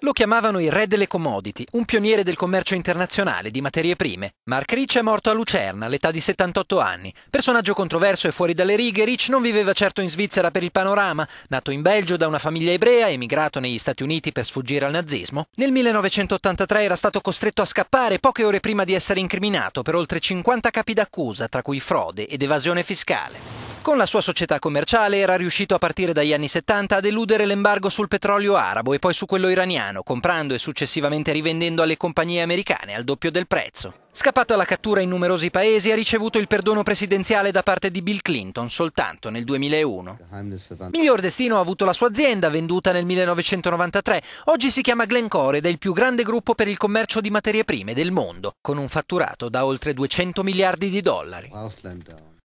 Lo chiamavano il re delle commodity, un pioniere del commercio internazionale di materie prime. Mark Rich è morto a Lucerna all'età di 78 anni. Personaggio controverso e fuori dalle righe, Rich non viveva certo in Svizzera per il panorama. Nato in Belgio da una famiglia ebrea, emigrato negli Stati Uniti per sfuggire al nazismo, nel 1983 era stato costretto a scappare poche ore prima di essere incriminato per oltre 50 capi d'accusa, tra cui frode ed evasione fiscale. Con la sua società commerciale era riuscito a partire dagli anni 70 ad eludere l'embargo sul petrolio arabo e poi su quello iraniano, comprando e successivamente rivendendo alle compagnie americane al doppio del prezzo. Scappato alla cattura in numerosi paesi, ha ricevuto il perdono presidenziale da parte di Bill Clinton soltanto nel 2001. Miglior destino ha avuto la sua azienda, venduta nel 1993. Oggi si chiama Glencore ed è il più grande gruppo per il commercio di materie prime del mondo, con un fatturato da oltre 200 miliardi di dollari.